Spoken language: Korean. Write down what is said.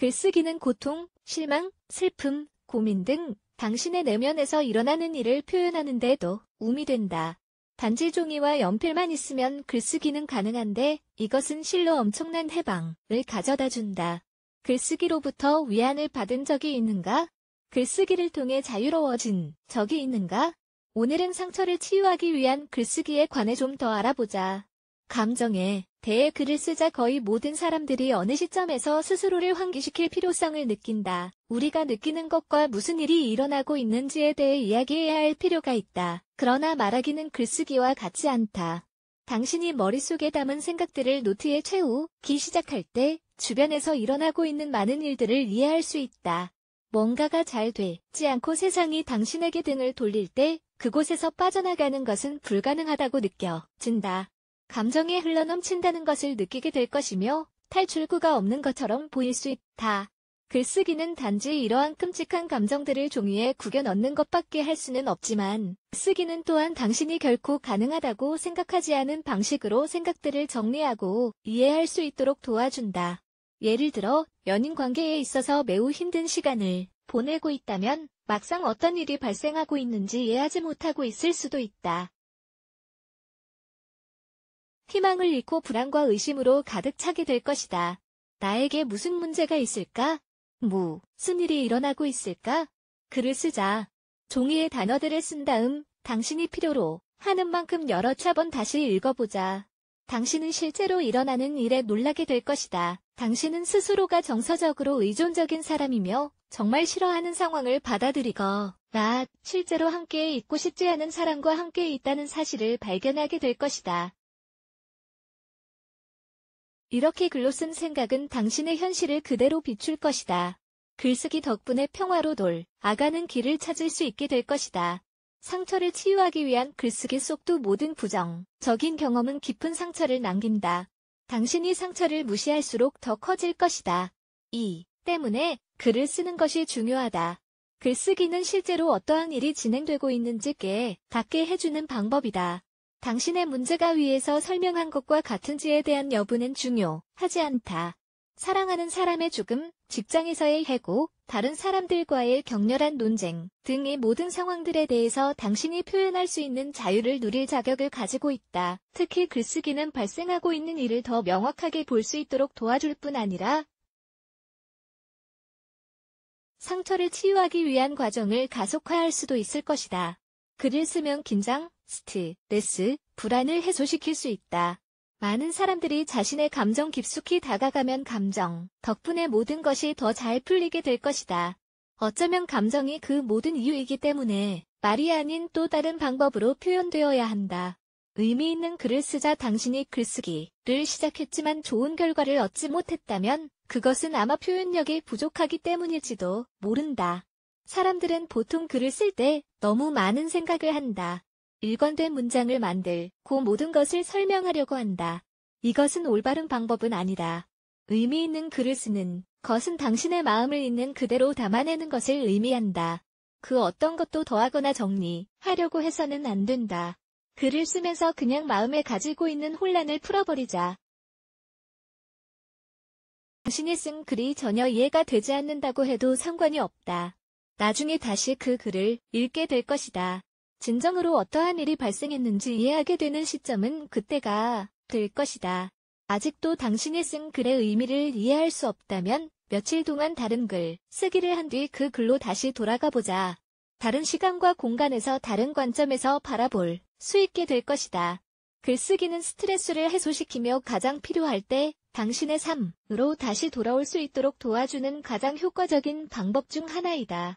글쓰기는 고통, 실망, 슬픔, 고민 등 당신의 내면에서 일어나는 일을 표현하는데도 움이 된다. 단지 종이와 연필만 있으면 글쓰기는 가능한데 이것은 실로 엄청난 해방을 가져다 준다. 글쓰기로부터 위안을 받은 적이 있는가? 글쓰기를 통해 자유로워진 적이 있는가? 오늘은 상처를 치유하기 위한 글쓰기에 관해 좀 더 알아보자. 감정에 대해 글을 쓰자 거의 모든 사람들이 어느 시점에서 스스로를 환기시킬 필요성을 느낀다. 우리가 느끼는 것과 무슨 일이 일어나고 있는지에 대해 이야기해야 할 필요가 있다. 그러나 말하기는 글쓰기와 같지 않다. 당신이 머릿속에 담은 생각들을 노트에 채우기 시작할 때 주변에서 일어나고 있는 많은 일들을 이해할 수 있다. 뭔가가 잘 되지 않고 세상이 당신에게 등을 돌릴 때 그곳에서 빠져나가는 것은 불가능하다고 느껴진다. 감정이 흘러넘친다는 것을 느끼게 될 것이며 탈출구가 없는 것처럼 보일 수 있다. 글쓰기는 단지 이러한 끔찍한 감정들을 종이에 구겨 넣는 것밖에 할 수는 없지만 쓰기는 또한 당신이 결코 가능하다고 생각하지 않은 방식으로 생각들을 정리하고 이해할 수 있도록 도와준다. 예를 들어 연인 관계에 있어서 매우 힘든 시간을 보내고 있다면 막상 어떤 일이 발생하고 있는지 이해하지 못하고 있을 수도 있다. 희망을 잃고 불안과 의심으로 가득 차게 될 것이다. 나에게 무슨 문제가 있을까? 무슨 일이 일어나고 있을까? 글을 쓰자. 종이에 단어들을 쓴 다음 당신이 필요로 하는 만큼 여러 차번 다시 읽어보자. 당신은 실제로 일어나는 일에 놀라게 될 것이다. 당신은 스스로가 정서적으로 의존적인 사람이며 정말 싫어하는 상황을 받아들이고나 실제로 함께 있고 싶지 않은 사람과 함께 있다는 사실을 발견하게 될 것이다. 이렇게 글로 쓴 생각은 당신의 현실을 그대로 비출 것이다. 글쓰기 덕분에 평화로 돌, 아가는 길을 찾을 수 있게 될 것이다. 상처를 치유하기 위한 글쓰기 속도 모든 부정, 적인 경험은 깊은 상처를 남긴다. 당신이 상처를 무시할수록 더 커질 것이다. 2. 때문에 글을 쓰는 것이 중요하다. 글쓰기는 실제로 어떠한 일이 진행되고 있는지 깨 닿게 해주는 방법이다. 당신의 문제가 위에서 설명한 것과 같은지에 대한 여부는 중요하지 않다. 사랑하는 사람의 죽음, 직장에서의 해고, 다른 사람들과의 격렬한 논쟁 등의 모든 상황들에 대해서 당신이 표현할 수 있는 자유를 누릴 자격을 가지고 있다. 특히 글쓰기는 발생하고 있는 일을 더 명확하게 볼 수 있도록 도와줄 뿐 아니라 상처를 치유하기 위한 과정을 가속화할 수도 있을 것이다. 글을 쓰면 긴장, 스트레스, 불안을 해소시킬 수 있다. 많은 사람들이 자신의 감정 깊숙이 다가가면 감정, 덕분에 모든 것이 더 잘 풀리게 될 것이다. 어쩌면 감정이 그 모든 이유이기 때문에 말이 아닌 또 다른 방법으로 표현되어야 한다. 의미 있는 글을 쓰자 당신이 글쓰기를 시작했지만 좋은 결과를 얻지 못했다면 그것은 아마 표현력이 부족하기 때문일지도 모른다. 사람들은 보통 글을 쓸때 너무 많은 생각을 한다. 일관된 문장을 만들, 고 모든 것을 설명하려고 한다. 이것은 올바른 방법은 아니다. 의미 있는 글을 쓰는 것은 당신의 마음을 있는 그대로 담아내는 것을 의미한다. 그 어떤 것도 더하거나 정리하려고 해서는 안 된다. 글을 쓰면서 그냥 마음에 가지고 있는 혼란을 풀어버리자. 당신이 쓴 글이 전혀 이해가 되지 않는다고 해도 상관이 없다. 나중에 다시 그 글을 읽게 될 것이다. 진정으로 어떠한 일이 발생했는지 이해하게 되는 시점은 그때가 될 것이다. 아직도 당신이 쓴 글의 의미를 이해할 수 없다면 며칠 동안 다른 글 쓰기를 한 뒤 그 글로 다시 돌아가 보자. 다른 시간과 공간에서 다른 관점에서 바라볼 수 있게 될 것이다. 글쓰기는 스트레스를 해소시키며 가장 필요할 때 당신의 삶으로 다시 돌아올 수 있도록 도와주는 가장 효과적인 방법 중 하나이다.